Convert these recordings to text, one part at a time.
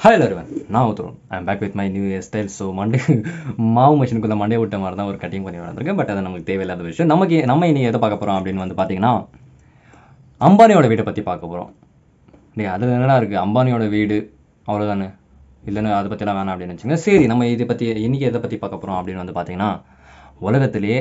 hi எல்லாருவன் நான் ஒருத்தரும் I'm back with my new year style so Monday மாவு மிஷினுக்குள்ள மண்டே விட்ட மாதிரி தான் ஒரு கட்டிங் பண்ணி வளர்ந்துருக்கேன் பட் அது நமக்கு தேவையில்லாத விஷயம் நமக்கு நம்ம இனி எதை பார்க்க போகிறோம் அப்படின்னு வந்து பார்த்தீங்கன்னா அம்பானியோட வீடை பற்றி பார்க்க போகிறோம் இல்லையா அதில் என்னடா இருக்குது அம்பானியோட வீடு அவ்வளோதானே இல்லைன்னு அதை பற்றிலாம் வேணாம் அப்படின்னு வச்சுங்க சரி நம்ம இதை பற்றி இன்றைக்கி எதை பற்றி பார்க்க போகிறோம் அப்படின்னு வந்து பார்த்தீங்கன்னா உலகத்திலேயே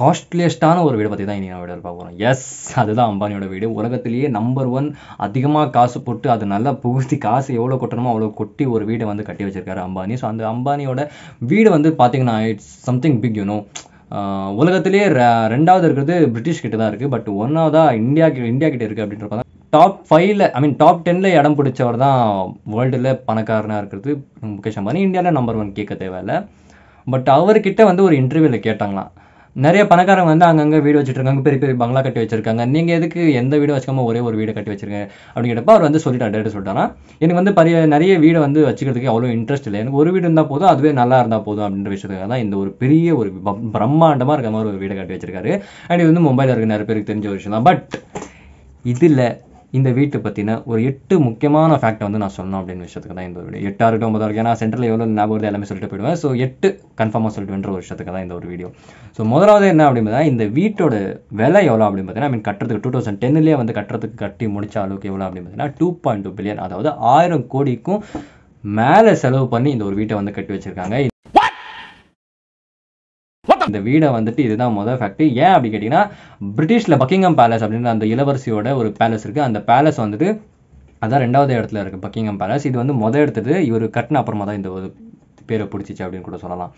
காஸ்ட்லியஸ்டான ஒரு வீடு பற்றி தான் இனி நான் வீடியோவில் பார்க்க போகிறோம் எஸ் அதுதான் அம்பானியோட வீடு உலகத்திலேயே நம்பர் ஒன் அதிகமாக காசு போட்டு அது நல்லா புகுத்தி காசு எவ்வளோ கொட்டணுமோ அவ்வளோ கொட்டி ஒரு வீடை வந்து கட்டி வச்சிருக்காரு அம்பானி ஸோ அந்த அம்பானியோட வீடு வந்து பார்த்தீங்கன்னா இட்ஸ் சம்திங் பிக் யூனோ உலகத்திலேயே ரெண்டாவது இருக்கிறது பிரிட்டிஷ் கிட்ட தான் இருக்குது பட் ஒன்றாவதாக இந்தியா இந்தியா கிட்ட இருக்குது அப்படின்றப்ப டாப் ஃபைவ்ல ஐ மீன் டாப் டென்ல இடம் பிடிச்சவர் தான் வேர்ல்டில் பணக்காரனாக இருக்கிறது முகேஷ் அம்பானி இந்தியாவில் நம்பர் ஒன் கேட்க தேவையில்லை பட் அவர்கிட்ட வந்து ஒரு இன்டர்வியூவில் கேட்டாங்களாம் நிறைய பணக்காரங்க வந்து அங்கங்கே வீடு வச்சுட்ருக்காங்க பெரிய பெரிய பங்களா கட்டி வச்சிருக்காங்க நீங்கள் எதுக்கு எந்த வீடு வச்சுக்காம ஒரே ஒரு வீடு கட்டி வச்சிருங்க அப்படிங்கிறப்ப அவர் வந்து சொல்லிட்டார் டேட்டு சொல்லிட்டாரா எனக்கு வந்து பரிய நிறைய வீடை வந்து வச்சுக்கிறதுக்கு அவ்வளோ இன்ட்ரெஸ்ட் இல்லை எனக்கு ஒரு வீடு இருந்தால் போதும் அதுவே நல்லா இருந்தால் போதும் அப்படின்ற விஷயத்துக்காக தான் இந்த ஒரு பெரிய ஒரு பிரம்மாண்டமாக இருக்க மாதிரி ஒரு வீடை கட்டி வச்சிருக்காரு அண்ட் இது வந்து மும்பையில் இருக்க நிறைய பேருக்கு தெரிஞ்ச ஒரு விஷயம் தான் பட் இதில் இந்த வீட்டை பற்றின ஒரு எட்டு முக்கியமான ஃபேக்டை வந்து நான் சொல்லணும் அப்படின்னு விஷயத்துக்கு தான் இந்த ஒரு வீடியோ எட்டாக இருக்கட்டும் ஒன்பதாக ஏன்னா சென்டரில் எவ்வளோ ஞாபகம் எல்லாமே சொல்லிட்டு போயிடுவேன் ஸோ எட்டு கன்ஃபார்மாக சொல்லிட்டுன்ற ஒரு விஷயத்துக்கு தான் இந்த ஒரு வீடியோ ஸோ முதலாவது என்ன அப்படின்னு இந்த வீட்டோட விலை எவ்வளோ அப்படின்னு பார்த்தீங்கன்னா மீன் கட்டுறதுக்கு டூ தௌசண்ட் டென்லேயே வந்து கட்டுறதுக்கு கட்டி முடிச்ச அளவுக்கு எவ்வளோ அப்படின்னு பார்த்தீங்கன்னா டூ பாயிண்ட் டூ பில்லியன் அதாவது ஆயிரம் கோடிக்கும் மேலே செலவு பண்ணி இந்த ஒரு வீட்டை வந்து கட்டி வச்சுருக்காங்க இந்த வீடை வந்துட்டு இதுதான் முதல் ஃபேக்ட்ரி ஏன் அப்படி கேட்டிங்கன்னா பிரிட்டிஷில் பக்கிங்கம் பேலஸ் அப்படின்ற அந்த இளவரசியோட ஒரு பேலஸ் இருக்குது அந்த பேலஸ் வந்துட்டு அதான் ரெண்டாவது இடத்துல இருக்குது பக்கிங்கம் பேலஸ் இது வந்து முதல் எடுத்துட்டு இவர் கட்டின அப்புறமா தான் இந்த ஒரு பேரை பிடிச்சிச்சு அப்படின்னு கூட சொல்லலாம்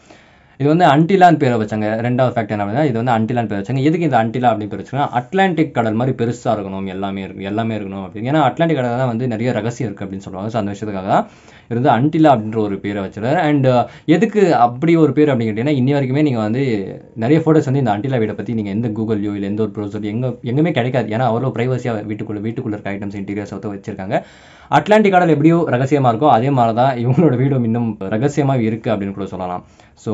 இது வந்து அண்டிலான் பேரை வச்சாங்க ரெண்டாவது ஃபேக்ட் என்ன அப்படின்னா இது வந்து அண்டிலான் பேர் வச்சாங்க எதுக்கு இந்த அண்டிலா அப்படின்னு பேர் வச்சுக்கோங்க அட்லாண்டிக் கடல் மாதிரி பெருசாக இருக்கணும் எல்லாமே இருக்கும் எல்லாமே இருக்கணும் அப்படின்னு ஏன்னா அட்லாண்டிக் கடல் தான் வந்து நிறைய ரகசியம் இருக்குது அப்படின்னு சொல்லுவாங்க ஸோ அந்த விஷயத்துக்காக தான் இருந்து அண்டிலா அப்படின்ற ஒரு பேரை வச்சுருவாரு அண்ட் எதுக்கு அப்படி ஒரு பேர் அப்படின்னு கேட்டிங்கன்னா இன்னி வரைக்குமே நீங்கள் வந்து நிறைய ஃபோட்டோஸ் வந்து இந்த அண்டிலா வீடை பற்றி நீங்கள் எந்த கூகுள்லையோ இல்லை எந்த ஒரு ப்ரௌசர் எங்கே எங்கேயுமே கிடைக்காது ஏன்னா அவ்வளோ ப்ரைவசியாக வீட்டுக்குள்ளே வீட்டுக்குள்ளே இருக்க ஐட்டம்ஸ் இன்டீரியர்ஸ் ஒத்த வச்சிருக்காங்க அட்லாண்டிக் கடல் எப்படியோ ரகசியமாக இருக்கோ அதே மாதிரி தான் இவங்களோட வீடும் இன்னும் ரகசியமாக இருக்குது அப்படின்னு கூட சொல்லலாம் ஸோ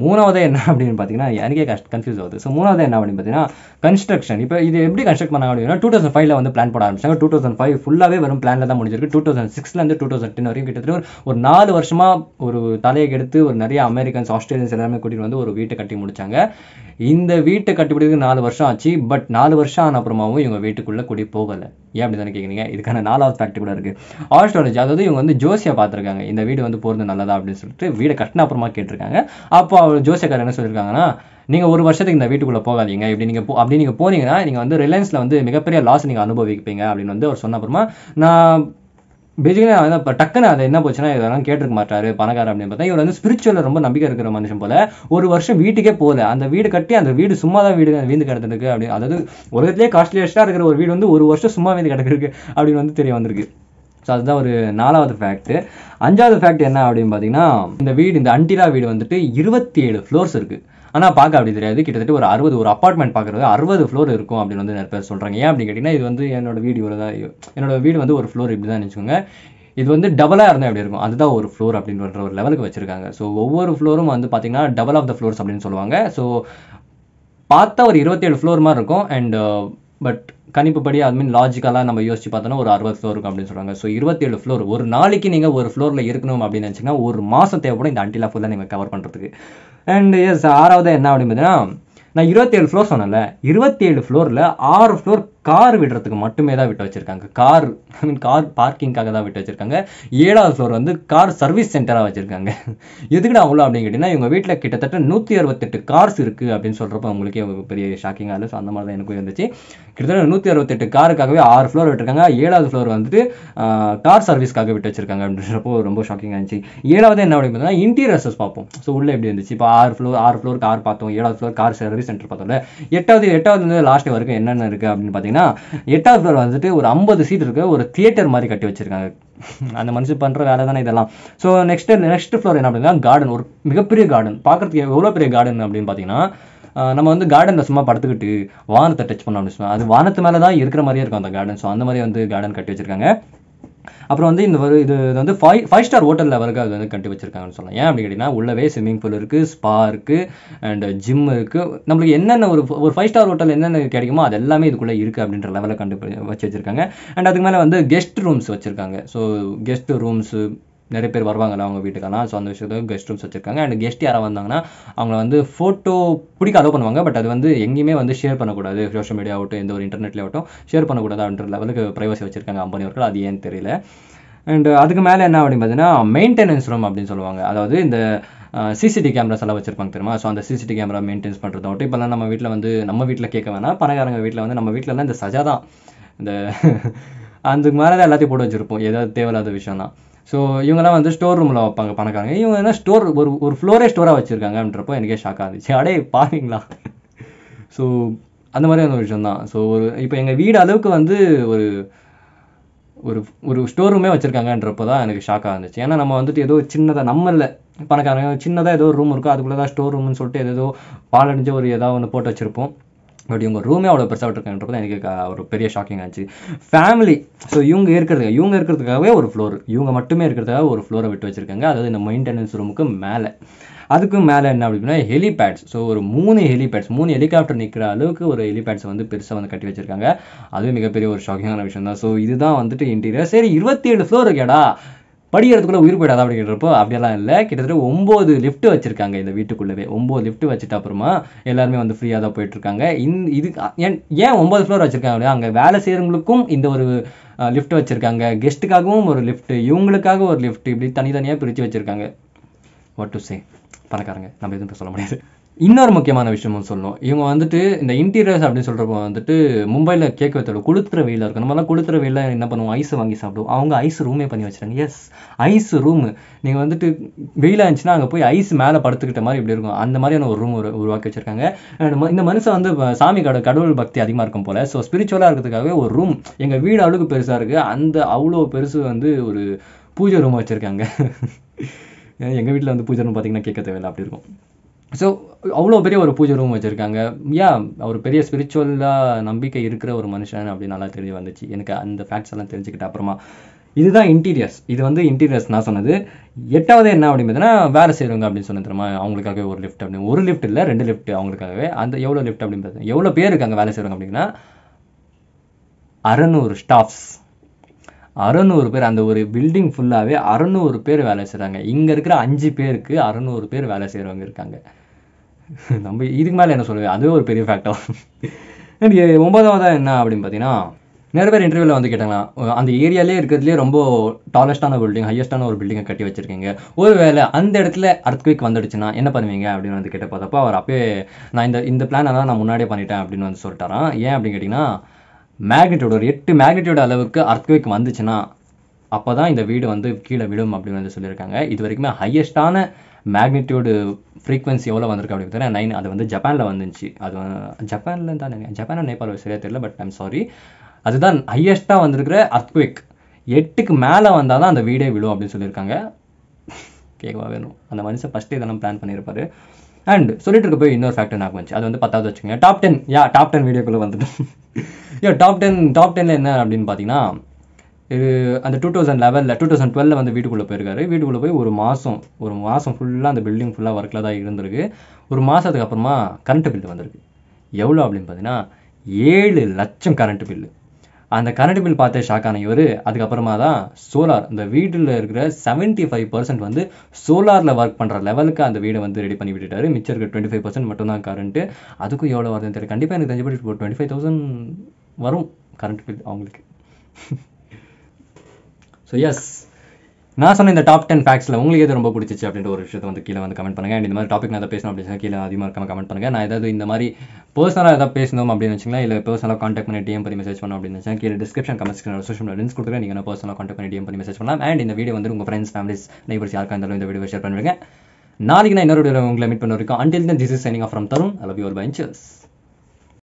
மூணாவது என்ன அப்படின்னு பார்த்தீங்கன்னா எனக்கே கஷ் கன்ஃபியூஸ் ஆகுது ஸோ மூணாவது என்ன அப்படின்னு பார்த்தீங்கன்னா கன்ஸ்ட்ரக்ஷன் இப்போ இது எப்படி கன்ஸ்ட்ரக்ட் பண்ணாங்க அப்படின்னா டூ தௌசண்ட் ஃபைவ்ல வந்து பிளான் போட ஆரம்பிச்சாங்க டூ தௌசண்ட் ஃபைவ் ஃபுல்லாகவே வரும் பிளான்ல தான் முடிஞ்சிருக்கு டூ தௌசண்ட் சிக்ஸ்லேருந்து டூ தௌசண்ட் டென் வரைக்கும் கிட்டத்தட்ட ஒரு நாலு வருஷமாக ஒரு தலையை எடுத்து ஒரு நிறைய அமெரிக்கன்ஸ் ஆஸ்திரேலியன்ஸ் எல்லாமே கூட்டிகிட்டு வந்து ஒரு வீட்டை கட்டி முடிச்சாங்க இந்த வீட்டை கட்டிப்பிடிக்கிறதுக்கு நாலு வருஷம் ஆச்சு பட் நாலு வருஷம் ஆன அப்புறமாவும் இவங்க வீட்டுக்குள்ளே கூட்டி போகலை ஏன் அப்படி தானே கேட்குறீங்க இதுக்கான நாலாவது ஃபேக்ட் கூட இருக்குது ஆல் ஸ்டோரேஜ் அதாவது இவங்க வந்து ஜோசியை பார்த்துருக்காங்க இந்த வீடு வந்து போகிறது நல்லதா அப்படின்னு சொல்லிட்டு வீடை கட்டின அப்புறமா கேட்டிருக்காங்க அப்போ அவர் ஜோசியக்காரர் என்ன சொல்லியிருக்காங்கன்னா நீங்கள் ஒரு வருஷத்துக்கு இந்த வீட்டுக்குள்ளே போகாதீங்க இப்படி நீங்கள் போ அப்படி நீங்கள் போனீங்கன்னா நீங்கள் வந்து ரிலையன்ஸில் வந்து மிகப்பெரிய லாஸ் நீங்கள் அனுபவிப்பீங்க அப்படின்னு வந்து அவர் சொன்ன அப்புறமா நான் பேசிக்கலி அதை இப்போ டக்குன்னு அதை என்ன போச்சுன்னா இதெல்லாம் கேட்டிருக்க மாட்டாரு பணக்காரர் அப்படின்னு பார்த்தா இவர் வந்து ஸ்பிரிச்சுவல் ரொம்ப நம்பிக்கை இருக்கிற மனுஷன் போல ஒரு வருஷம் வீட்டுக்கே போகல அந்த வீடு கட்டி அந்த வீடு சும்மா தான் வீடு வீந்து கிடந்திருக்கு அப்படி அதாவது உலகத்திலே காஸ்ட்லியஸ்ட்டாக இருக்கிற ஒரு வீடு வந்து ஒரு வருஷம் சும்மா வீந்து கிடக்கிருக்கு அப்படின்னு வந்து தெரிய வந்திருக்கு ஸோ அதுதான் ஒரு நாலாவது ஃபேக்ட்டு அஞ்சாவது ஃபேக்ட் என்ன அப்படின்னு பார்த்தீங்கன்னா இந்த வீடு இந்த அண்டிலா வீடு வந்துட்டு இருபத்தி ஏழு ஃப்ளோர்ஸ் இருக்குது ஆனால் பார்க்க அப்படி தெரியாது கிட்டத்தட்ட ஒரு அறுபது ஒரு அப்பார்ட்மெண்ட் பார்க்குறது அறுபது ஃப்ளோர் இருக்கும் அப்படின்னு வந்து நிறைய பேர் சொல்கிறாங்க ஏன் அப்படின்னு கேட்டிங்கன்னா இது வந்து என்னோட வீடு தான் என்னோட வீடு வந்து ஒரு ஃப்ளோர் இப்படி தான் நினச்சிக்கோங்க இது வந்து டபுளாக இருந்தால் எப்படி இருக்கும் அதுதான் ஒரு ஃப்ளோர் அப்படின்ற ஒரு லெவலுக்கு வச்சுருக்காங்க ஸோ ஒவ்வொரு ஃப்ளோரும் வந்து பார்த்திங்கன்னா டபுள் ஆஃப் த ஃப்ளோர்ஸ் அப்படின்னு சொல்லுவாங்க ஸோ பார்த்தா ஒரு இருபத்தேழு ஃப்ளோர் மாதிரி இருக்கும் அண்ட் பட் கணிப்புப்படி அது மீன் லாஜிக்கலாக நம்ம யோசிச்சு பார்த்தோன்னா ஒரு அறுபது ஃப்ளோர் இருக்கும் அப்படின்னு சொல்கிறாங்க ஸோ இருபத்தேழு ஃப்ளோர் ஒரு நாளைக்கு நீங்கள் ஒரு ஃப்ளோரில் இருக்கணும் அப்படின்னு நினச்சிங்கன்னா ஒரு மாதம் தேவைப்படும் இந்த அண்டிலா ஃபுல்லாக நீங்கள் கவர் பண்ணுறதுக்கு அண்ட் எஸ் ஆறாவது என்ன அப்படின்னு பார்த்தீங்கன்னா நான் இருபத்தேழு ஃப்ளோர் சொன்னேன்ல இருபத்தேழு ஃப்ளோரில் ஆறு ஃப்ளோர் கார் விடுறதுக்கு மட்டுமே தான் விட்டு வச்சுருக்காங்க கார் ஐ மீன் கார் பார்க்கிங்காக தான் விட்டு வச்சுருக்காங்க ஏழாவது ஃப்ளோர் வந்து கார் சர்வீஸ் சென்டராக வச்சுருக்காங்க எதுக்குடா அவ்வளோ அப்படின்னு கேட்டிங்கன்னா இவங்க வீட்டில் கிட்டத்தட்ட நூற்றி அறுபத்தெட்டு கார்ஸ் இருக்குது அப்படின்னு சொல்கிறப்ப அவங்களுக்கே பெரிய ஷாக்கிங்காக இல்லை ஸோ அந்த மாதிரி தான் எனக்கும் இருந்துச்சு கிட்டத்தட்ட நூற்றி அறுபத்தெட்டு காருக்காகவே ஆறு ஃப்ளோர் விட்டுருக்காங்க ஏழாவது ஃப்ளோர் வந்துட்டு கார் சர்வீஸ்க்காக விட்டு வச்சுருக்காங்க அப்படின்றப்போ ரொம்ப ஷாக்கிங்காக இருந்துச்சு ஏழாவது என்ன அப்படின்னு பார்த்தீங்கன்னா இன்டீரியர்ஸஸ் பார்ப்போம் ஸோ உள்ளே எப்படி இருந்துச்சு இப்போ ஆறு ஃப்ளோர் ஆறு ஃப்ளோர் கார் பார்த்தோம் ஏழாவது ஃப்ளோர் கார் சர்வீஸ் சென்டர் பார்த்தோம்ல எட்டாவது எட்டாவது வந்து லாஸ்ட் வரைக்கும் என்னென்ன இருக்குது அப்படின்னு பார்த்தீங்கன்னா பார்த்தீங்கன்னா எட்டாவது ஃப்ளோர் வந்துட்டு ஒரு ஐம்பது சீட் இருக்க ஒரு தியேட்டர் மாதிரி கட்டி வச்சிருக்காங்க அந்த மனுஷன் பண்ணுற வேலை தானே இதெல்லாம் ஸோ நெக்ஸ்ட் நெக்ஸ்ட் ஃப்ளோர் என்ன அப்படின்னா கார்டன் ஒரு மிகப்பெரிய கார்டன் பார்க்குறதுக்கு எவ்வளோ பெரிய கார்டன் அப்படின்னு பார்த்தீங்கன்னா நம்ம வந்து கார்டனில் சும்மா படுத்துக்கிட்டு வானத்தை டச் பண்ணோம் அப்படின்னு சொன்னால் அது வானத்து மேலே தான் இருக்கிற மாதிரியே இருக்கும் அந்த கார்டன் ஸோ அந்த மாதிரி வந்து கார்டன் கட்டி வச்சிருக்காங்க அப்புறம் வந்து இந்த ஒரு இது வந்து ஃபைவ் ஃபைவ் ஸ்டார் ஹோட்டலில் வரைக்கும் அது வந்து கட்டி வச்சிருக்காங்கன்னு சொல்லலாம் ஏன் அப்படின்னு கேட்டிங்கன்னா உள்ளவே ஸ்விம்மிங் பூல் இருக்குது ஸ்பா இருக்குது அண்ட் ஜிம் இருக்குது நம்மளுக்கு என்னென்ன ஒரு ஒரு ஃபைவ் ஸ்டார் ஹோட்டல் என்னென்ன கிடைக்குமோ அது எல்லாமே இதுக்குள்ளே இருக்குது அப்படின்ற லெவலில் கண்டு வச்சு வச்சுருக்காங்க அண்ட் அதுக்கு மேலே வந்து கெஸ்ட் ரூம்ஸ் வச்சுருக்காங்க ஸோ கெஸ்ட் ரூம்ஸு நிறைய பேர் வருவாங்கல்ல அவங்க வீட்டுக்கெல்லாம் ஸோ அந்த விஷயத்துக்கு கெஸ்ட் ரூம்ஸ் வச்சிருக்காங்க அண்ட் கெஸ்ட் யாராவது வந்தாங்கன்னா அவங்க வந்து ஃபோட்டோ பிடிக்க அலோவ் பண்ணுவாங்க பட் அது வந்து எங்கேயுமே வந்து ஷேர் பண்ணக்கூடாது சோஷியல் மீடியா ஆகட்டும் எந்த ஒரு இன்டர்நெட்லேயே ஆகட்டும் ஷேர் பண்ணக்கூடாது அப்படின்ற லெவலுக்கு ப்ரைவசி வச்சுருக்காங்க அம்பனி அது ஏன்னு தெரியல அண்ட் அதுக்கு மேலே என்ன அப்படின்னு பார்த்தீங்கன்னா மெயின்டெனன்ஸ் ரூம் அப்படின்னு சொல்லுவாங்க அதாவது இந்த சிசிடி கேமராஸ் எல்லாம் வச்சிருப்பாங்க தெரியுமா ஸோ அந்த சிசிடி கேமரா மெயின்டைன்ஸ் பண்ணுறது மட்டும் இப்போல்லாம் நம்ம வீட்டில் வந்து நம்ம வீட்டில் கேட்க வேணாம் பணக்காரங்க வீட்டில் வந்து நம்ம வீட்டிலலாம் இந்த சஜா தான் இந்த அதுக்கு மேலே தான் எல்லாத்தையும் போட்டு வச்சுருப்போம் ஏதாவது தேவையில்லாத விஷயம்னா ஸோ இவங்கெல்லாம் வந்து ஸ்டோர் ரூமில் வைப்பாங்க பணக்காரங்க இவங்க என்ன ஸ்டோர் ஒரு ஒரு ஃப்ளோரே ஸ்டோராக வச்சுருக்காங்கன்றப்போ எனக்கே ஷாக்காக இருந்துச்சு அடே பாருங்களா ஸோ அந்த மாதிரியான ஒரு விஷயம் தான் ஸோ ஒரு இப்போ எங்கள் வீடு அளவுக்கு வந்து ஒரு ஒரு ஒரு ஸ்டோர் ரூமே வச்சுருக்காங்கன்றப்போ தான் எனக்கு ஷாக்காக இருந்துச்சு ஏன்னா நம்ம வந்துட்டு ஏதோ சின்னதாக நம்ம இல்லை பணக்காரங்க சின்னதாக ஏதோ ஒரு ரூம் இருக்கோ அதுக்குள்ளே தான் ஸ்டோர் ரூம்னு சொல்லிட்டு ஏதோ பாலடைஞ்ச ஒரு ஏதாவது ஒன்று போட்டு வச்சுருப்போம் பட் இவங்க ரூமே அவ்வளோ பெருசாக விட்டுருக்கன்றப்ப எனக்கு ஒரு பெரிய ஷாக்கிங் ஆச்சு ஃபேமிலி ஸோ இவங்க இருக்கிறது இவங்க இருக்கிறதுக்காகவே ஒரு ஃப்ளோர் இவங்க மட்டுமே இருக்கிறதுக்காக ஒரு ஃப்ளோரை விட்டு வச்சுருக்காங்க அதாவது இந்த மெயின்டெனன்ஸ் ரூமுக்கு மேலே அதுக்கும் மேலே என்ன அப்படின்னா ஹெலிபேட்ஸ் ஸோ ஒரு மூணு ஹெலிபேட்ஸ் மூணு ஹெலிகாப்டர் நிற்கிற அளவுக்கு ஒரு ஹெலிபேட்ஸ் வந்து பெருசாக வந்து கட்டி வச்சிருக்காங்க அதுவும் மிகப்பெரிய ஒரு ஷாக்கிங்கான விஷயம் தான் ஸோ இதுதான் வந்துட்டு இன்டீரியர் சரி இருபத்தி ஏழு ஃப்ளோர் இருக்கேடா படிக்கிறதுக்குள்ளே உயிர் போயிடாத அப்படிங்கிறப்போ அப்படியெல்லாம் இல்லை கிட்டத்தட்ட ஒம்பது லிஃப்ட் வச்சுருக்காங்க இந்த வீட்டுக்குள்ளவே ஒம்பது லிஃப்ட் வச்சுட்டு அப்புறமா எல்லாருமே வந்து ஃப்ரீயாக தான் போயிட்டுருக்காங்க இந் இது ஏன் ஏன் ஒம்பது ஃப்ளோர் வச்சுருக்காங்க இல்லையா அங்கே வேலை செய்கிறவங்களுக்கும் இந்த ஒரு லிஃப்ட் வச்சுருக்காங்க கெஸ்ட்டுக்காகவும் ஒரு லிஃப்ட் இவங்களுக்காக ஒரு லிஃப்ட் இப்படி தனித்தனியாக பிரித்து வச்சுருக்காங்க வாட் டு சே பணக்காரங்க நம்ம எதுவும் சொல்ல முடியாது இன்னொரு முக்கியமான விஷயமும் சொல்லணும் இவங்க வந்துட்டு இந்த இன்டீரியர்ஸ் அப்படின்னு சொல்கிறப்ப வந்துட்டு மும்பையில் கேக் வைத்தோம் கொளுத்துற வெயிலாக இருக்கும் நம்மளாம் கொளுத்துற வெயிலில் என்ன பண்ணுவோம் ஐஸ் வாங்கி சாப்பிடுவோம் அவங்க ஐஸ் ரூமே பண்ணி வச்சுறாங்க எஸ் ஐஸ் ரூமு நீங்கள் வந்துட்டு வெயிலாக இருந்துச்சுன்னா அங்கே போய் ஐஸ் மேலே படுத்துக்கிட்ட மாதிரி இப்படி இருக்கும் அந்த மாதிரியான ஒரு ரூம் உருவாக்கி வச்சுருக்காங்க இந்த மனுஷன் வந்து சாமி கட கடவுள் பக்தி அதிகமாக இருக்கும் போல் ஸோ ஸ்பிரிச்சுவலாக இருக்கிறதுக்காகவே ஒரு ரூம் எங்கள் வீடு அளவுக்கு பெருசாக இருக்குது அந்த அவ்வளோ பெருசு வந்து ஒரு பூஜை ரூம் வச்சுருக்காங்க எங்கள் வீட்டில் வந்து பூஜை ரூம் பார்த்தீங்கன்னா கேட்க தேவையில்லை அப்படி இருக்கும் ஸோ அவ்வளோ பெரிய ஒரு பூஜை ரூம் வச்சுருக்காங்க யா அவர் பெரிய ஸ்பிரிச்சுவலாக நம்பிக்கை இருக்கிற ஒரு மனுஷன் அப்படின்னு நல்லா தெரிய வந்துச்சு எனக்கு அந்த ஃபேக்ட்ஸ் எல்லாம் தெரிஞ்சுக்கிட்ட அப்புறமா இதுதான் இன்டீரியர்ஸ் இது வந்து இன்டீரியர்ஸ் நான் சொன்னது எட்டாவது என்ன அப்படின்னு பார்த்தீங்கன்னா வேலை செய்கிறவங்க அப்படின்னு சொன்ன தெரியுமா அவங்களுக்காகவே ஒரு லிஃப்ட் அப்படின்னு ஒரு லிஃப்ட் இல்லை ரெண்டு லிஃப்ட் அவங்களுக்காகவே அந்த எவ்வளோ லிஃப்ட் அப்படின்னு பார்த்தா எவ்வளோ பேர் இருக்காங்க வேலை செய்கிறவங்க அப்படின்னா அறநூறு ஸ்டாஃப்ஸ் அறநூறு பேர் அந்த ஒரு பில்டிங் ஃபுல்லாகவே அறநூறு பேர் வேலை செய்கிறாங்க இங்கே இருக்கிற அஞ்சு பேருக்கு அறநூறு பேர் வேலை செய்கிறவங்க இருக்காங்க நம்ம இதுக்கு மேலே என்ன சொல்லுவேன் அதுவே ஒரு பெரிய ஃபேக்டர் அண்ட் ஒன்பதாவதாக என்ன அப்படின்னு பார்த்தீங்கன்னா நிறைய பேர் இன்டர்வியூவில் வந்து கேட்டாங்க அந்த ஏரியாலே இருக்கிறதுலே ரொம்ப டாலஸ்டான பில்டிங் ஹையஸ்டான ஒரு பில்டிங்கை கட்டி வச்சிருக்கீங்க ஒரு வேலை அந்த இடத்துல வீக் வந்துடுச்சுன்னா என்ன பண்ணுவீங்க அப்படின்னு வந்து கேட்ட பார்த்தப்ப அவர் அப்பயே நான் இந்த இந்த பிளானை தான் நான் முன்னாடியே பண்ணிட்டேன் அப்படின்னு வந்து சொல்லிட்டாரான் ஏன் அப்படின்னு கேட்டிங்கன்னா மேக்னிடியூட் ஒரு எட்டு மேக்னிடியூட் அளவுக்கு அர்த்குவிக் வந்துச்சுன்னா அப்போ தான் இந்த வீடு வந்து கீழே விடும் அப்படின்னு வந்து சொல்லியிருக்காங்க இது வரைக்குமே ஹையஸ்டான மேக்னிடியூடு ஃப்ரீக்வன்சி எவ்வளோ வந்திருக்கு அப்படின்னு நைன் அது வந்து ஜப்பானில் வந்துச்சு அது ஜப்பானில் தான் ஜப்பானா நேபாள் சரியாக தெரியல பட் ஐம் சாரி அதுதான் ஹையஸ்ட்டாக வந்திருக்கிற அர்த்வேக் எட்டுக்கு மேலே வந்தால் தான் அந்த வீடே விழும் அப்படின்னு சொல்லியிருக்காங்க கேட்கவா வேணும் அந்த மனுஷன் ஃபஸ்ட்டு இதெல்லாம் பிளான் பண்ணியிருப்பாரு அண்ட் சொல்லிட்டு இருக்க போய் இன்னொரு ஃபேக்டர் நான் வந்துச்சு அது வந்து பத்தாவது வச்சுக்கோங்க top ten yeah top ten வீடியோக்குள்ளே வந்துட்டோம் யா டாப் டென் டாப் டென்னில் என்ன அப்படின்னு பார்த்தீங்கன்னா இது அந்த டூ தௌசண்ட் லெவலில் டூ தௌசண்ட் டுவெலில் வந்து வீட்டுக்குள்ளே போயிருக்காரு வீட்டுக்குள்ளே போய் ஒரு மாதம் ஒரு மாதம் ஃபுல்லாக அந்த பில்டிங் ஃபுல்லாக ஒர்க்கில் தான் இருந்திருக்கு ஒரு மாதத்துக்கு அப்புறமா கரண்ட் பில்லு வந்திருக்கு எவ்வளோ அப்படின்னு பார்த்தீங்கன்னா ஏழு லட்சம் கரண்ட் பில்லு அந்த கரண்ட் பில் பார்த்தே ஷாக் ஆன இவர் அதுக்கப்புறமா தான் சோலார் இந்த வீட்டில் இருக்கிற செவன்ட்டி ஃபைவ் பர்சன்ட் வந்து சோலாரில் ஒர்க் பண்ணுற லெவலுக்கு அந்த வீடை வந்து ரெடி பண்ணி விட்டுட்டார் மிச்சம் இருக்கிற டுவெண்ட்டி ஃபைவ் பர்சன்ட் மட்டும்தான் கரண்ட்டு அதுக்கும் எவ்வளோ வருதுன்னு தெரியல கண்டிப்பாக எனக்கு தெரிஞ்சபடி டுவெண்ட்டி ஃபைவ் தௌசண்ட் வரும் கரண்ட் பில் அவங்களுக்கு ஸோ எஸ் நான் சொன்ன இந்த டாப் டென் ஃபேக்ஸில் உங்களுக்கு எது ரொம்ப பிடிச்சிச்சு அப்படின்ற ஒரு விஷயத்தை வந்து கீழே வந்து கமெண்ட் பண்ணுங்கள் அண்ட் இந்த மாதிரி டாபிக் நான் பேசணும் அப்படின்னு கீழே அதிகமாக கமெண்ட் பண்ணுங்கள் நான் ஏதாவது இந்த மாதிரி பர்சனலாக ஏதாவது பேசணும் அப்படின்னு வச்சுங்களா இல்லை பர்சனலாக காண்டாக்ட் பண்ணி டிஎம் பண்ணி மெசேஜ் பண்ணணும் அப்படின்னு வச்சா கீழே description comments social media links கொடுத்துருக்கேன் நீங்கள் பர்சனலாக காண்டாக்ட் பண்ணி டிஎம் பண்ணி மெசேஜ் பண்ணலாம் அண்ட் இந்த வீடியோ வந்து உங்கள் ஃப்ரெண்ட்ஸ் ஃபேமிலிஸ் நைபர்ஸ் யாருக்கா இருந்தாலும் இந்த வீடியோ ஷேர் பண்ணுவீங்க நாளைக்கு நான் இன்னொரு உங்களை மீட் வரைக்கும் until then this is signing off from தரும் லவ் யூர் பை